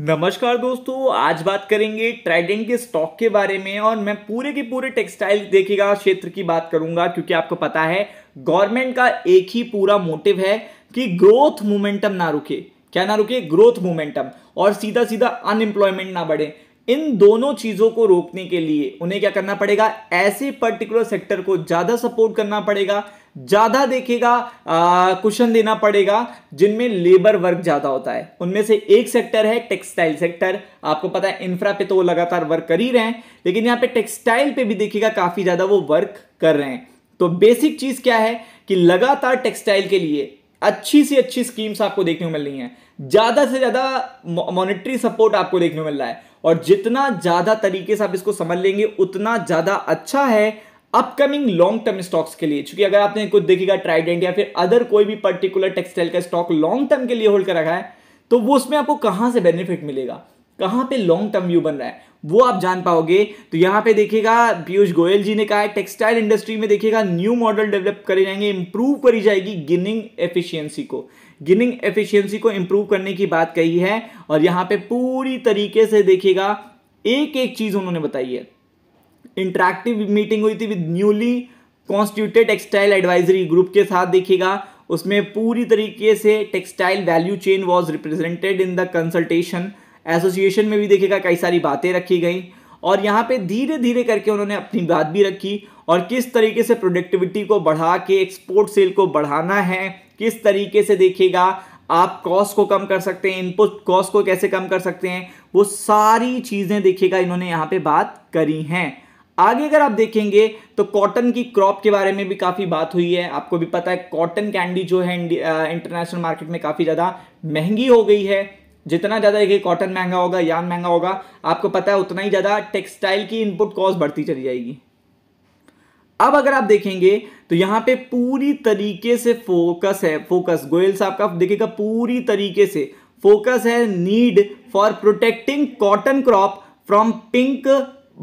नमस्कार दोस्तों आज बात करेंगे ट्राइडेंट के स्टॉक के बारे में और मैं पूरे के पूरे टेक्सटाइल देखेगा क्षेत्र की बात करूंगा क्योंकि आपको पता है गवर्नमेंट का एक ही पूरा मोटिव है कि ग्रोथ मोमेंटम ना रुके क्या ना रुके ग्रोथ मोमेंटम और सीधा सीधा अनएम्प्लॉयमेंट ना बढ़े इन दोनों चीज़ों को रोकने के लिए उन्हें क्या करना पड़ेगा ऐसे पर्टिकुलर सेक्टर को ज़्यादा सपोर्ट करना पड़ेगा ज़्यादा देखिएगा क्वेश्चन देना पड़ेगा जिनमें लेबर वर्क ज़्यादा होता है उनमें से एक सेक्टर है टेक्सटाइल सेक्टर आपको पता है इंफ्रा पे तो वो लगातार वर्क कर ही रहे हैं लेकिन यहाँ पे टेक्सटाइल पे भी देखिएगा काफ़ी ज़्यादा वो वर्क कर रहे हैं तो बेसिक चीज़ क्या है कि लगातार टेक्सटाइल के लिए अच्छी से अच्छी स्कीम्स आपको देखने को मिल रही हैं ज़्यादा से ज़्यादा मॉनिटरी सपोर्ट आपको देखने को मिल रहा है और जितना ज़्यादा तरीके से आप इसको समझ लेंगे उतना ज़्यादा अच्छा है अपकमिंग लॉन्ग टर्म स्टॉक्स के लिए क्योंकि अगर आपने कुछ देखेगा ट्राइडेंट या फिर अदर कोई भी पर्टिकुलर टेक्सटाइल का स्टॉक लॉन्ग टर्म के लिए होल्ड कर रखा है तो वो उसमें आपको कहां से बेनिफिट मिलेगा कहां पे लॉन्ग टर्म व्यू बन रहा है वो आप जान पाओगे तो यहाँ पे देखिएगा पीयूष गोयल जी ने कहा है टेक्सटाइल इंडस्ट्री में देखिएगा न्यू मॉडल डेवलप करे जाएंगे इंप्रूव करी जाएगी गिनिंग एफिशिएंसी को गिनिंग एफिशिएंसी को इंप्रूव करने की बात कही है और यहाँ पे पूरी तरीके से देखिएगा एक एक चीज उन्होंने बताई है इंटरेक्टिव मीटिंग हुई थी with newly constituted textile advisory group के साथ देखिएगा उसमें पूरी तरीके से textile value chain was represented in the consultation association में भी देखिएगा कई सारी बातें रखी गई और यहाँ पे धीरे धीरे करके उन्होंने अपनी बात भी रखी और किस तरीके से प्रोडक्टिविटी को बढ़ा के एक्सपोर्ट सेल को बढ़ाना है किस तरीके से देखेगा आप कॉस्ट को कम कर सकते हैं इनपुट कॉस्ट को कैसे कम कर सकते हैं वो सारी चीज़ें देखेगा इन्होंने यहाँ पे बात करी हैं आगे अगर आप देखेंगे तो कॉटन की क्रॉप के बारे में भी काफ़ी बात हुई है आपको भी पता है कॉटन कैंडी जो है इंटरनेशनल मार्केट में काफ़ी ज़्यादा महंगी हो गई है जितना ज़्यादा ये कॉटन महंगा होगा यान महंगा होगा आपको पता है उतना ही ज़्यादा टेक्सटाइल की इनपुट कॉस्ट बढ़ती चली जाएगी अब अगर आप देखेंगे तो यहाँ पे पूरी तरीके से फोकस है फोकस गोयल साहब का देखिएगा पूरी तरीके से फोकस है need for protecting cotton crop from pink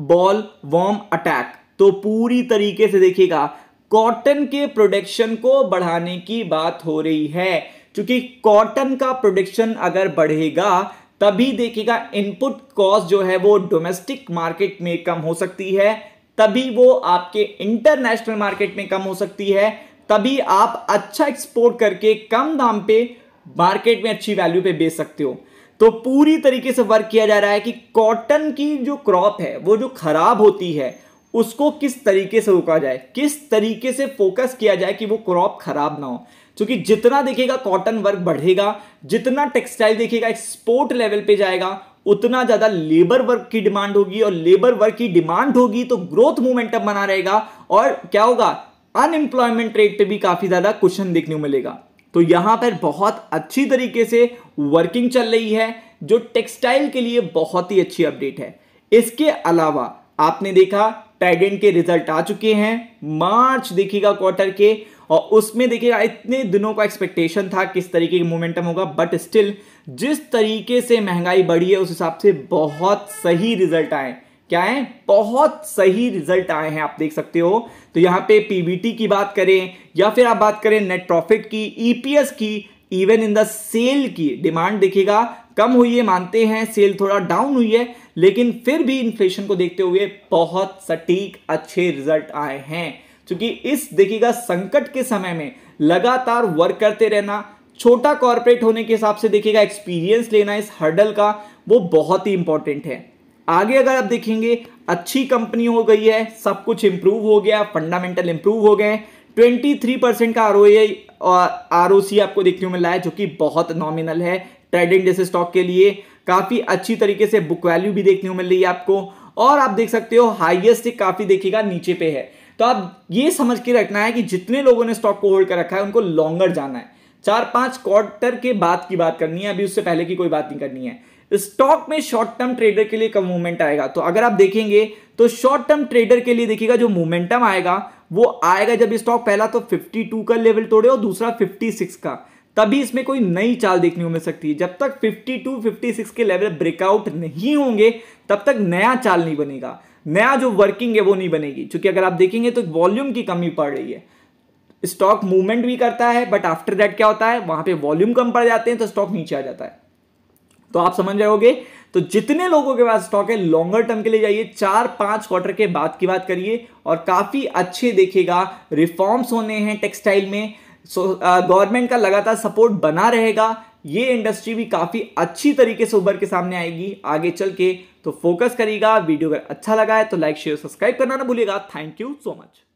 bollworm attack तो पूरी तरीके से देखिएगा कॉटन के प्रोडक्शन को बढ़ाने की बात हो रही है क्योंकि कॉटन का प्रोडक्शन अगर बढ़ेगा तभी देखिएगा इनपुट कॉस्ट जो है वो डोमेस्टिक मार्केट में कम हो सकती है तभी वो आपके इंटरनेशनल मार्केट में कम हो सकती है तभी आप अच्छा एक्सपोर्ट करके कम दाम पे मार्केट में अच्छी वैल्यू पे बेच सकते हो तो पूरी तरीके से वर्क किया जा रहा है कि कॉटन की जो क्रॉप है वो जो खराब होती है उसको किस तरीके से रोका जाए किस तरीके से फोकस किया जाए कि वो क्रॉप खराब ना हो क्योंकि जितना देखेगा कॉटन वर्क बढ़ेगा जितना टेक्सटाइल देखेगा एक्सपोर्ट लेवल पे जाएगा उतना ज़्यादा लेबर वर्क की डिमांड होगी और लेबर वर्क की डिमांड होगी तो ग्रोथ मोमेंटम बना रहेगा और क्या होगा अनएम्प्लॉयमेंट रेट पे भी काफ़ी ज़्यादा क्वेश्चन देखने को मिलेगा तो यहाँ पर बहुत अच्छी तरीके से वर्किंग चल रही है जो टेक्सटाइल के लिए बहुत ही अच्छी अपडेट है इसके अलावा आपने देखा ट्राइडेंट के रिजल्ट आ चुके हैं मार्च देखिएगा क्वार्टर के और उसमें देखिएगा इतने दिनों का एक्सपेक्टेशन था किस तरीके की मोमेंटम होगा बट स्टिल जिस तरीके से महंगाई बढ़ी है उस हिसाब से बहुत सही रिजल्ट आए क्या है बहुत सही रिजल्ट आए हैं आप देख सकते हो तो यहाँ पे पीबीटी की बात करें या फिर आप बात करें नेट प्रॉफिट की ईपीएस e की इवन इन द सेल की डिमांड देखिएगा कम हुई है मानते हैं सेल थोड़ा डाउन हुई है लेकिन फिर भी इन्फ्लेशन को देखते हुए बहुत सटीक अच्छे रिजल्ट आए हैं क्योंकि इस देखिएगा संकट के समय में लगातार वर्क करते रहना छोटा कॉरपोरेट होने के हिसाब से देखिएगा एक्सपीरियंस लेना इस हर्डल का वो बहुत ही इंपॉर्टेंट है आगे अगर आप देखेंगे अच्छी कंपनी हो गई है सब कुछ इंप्रूव हो गया फंडामेंटल इंप्रूव हो गए थ्री परसेंट का आर और आर आपको देखने को मिला है जो कि बहुत नॉमिनल है ट्रेडिंग जैसे स्टॉक के लिए काफ़ी अच्छी तरीके से बुक वैल्यू भी देखने को मिल रही है आपको और आप देख सकते हो हाइएस्ट काफ़ी देखिएगा नीचे पे है तो आप ये समझ के रखना है कि जितने लोगों ने स्टॉक को होल्ड कर रखा है उनको लॉन्गर जाना है चार पांच क्वार्टर के बाद की बात करनी है अभी उससे पहले की कोई बात नहीं करनी है स्टॉक में शॉर्ट टर्म ट्रेडर के लिए कब मूवमेंट आएगा तो अगर आप देखेंगे तो शॉर्ट टर्म ट्रेडर के लिए देखिएगा जो मोमेंटम आएगा वो आएगा जब स्टॉक पहला तो 52 का लेवल तोड़े और दूसरा 56 का तभी इसमें कोई नई चाल देखने को मिल सकती है जब तक 52 56 के लेवल ब्रेकआउट नहीं होंगे तब तक नया चाल नहीं बनेगा नया जो वर्किंग है वो नहीं बनेगी क्योंकि अगर आप देखेंगे तो वॉल्यूम की कमी पड़ रही है स्टॉक मूवमेंट भी करता है बट आफ्टर दैट क्या होता है वहां पे वॉल्यूम कम पड़ जाते हैं तो स्टॉक नीचे आ जाता है तो आप समझ जाओगे तो जितने लोगों के पास स्टॉक है लॉन्गर टर्म के लिए जाइए चार पांच क्वार्टर के बाद की बात करिए और काफ़ी अच्छे देखेगा रिफॉर्म्स होने हैं टेक्सटाइल में गवर्नमेंट का लगातार सपोर्ट बना रहेगा ये इंडस्ट्री भी काफ़ी अच्छी तरीके से उभर के सामने आएगी आगे चल के तो फोकस करिएगा वीडियो अगर अच्छा लगा है तो लाइक शेयर सब्सक्राइब करना ना भूलिएगा थैंक यू सो मच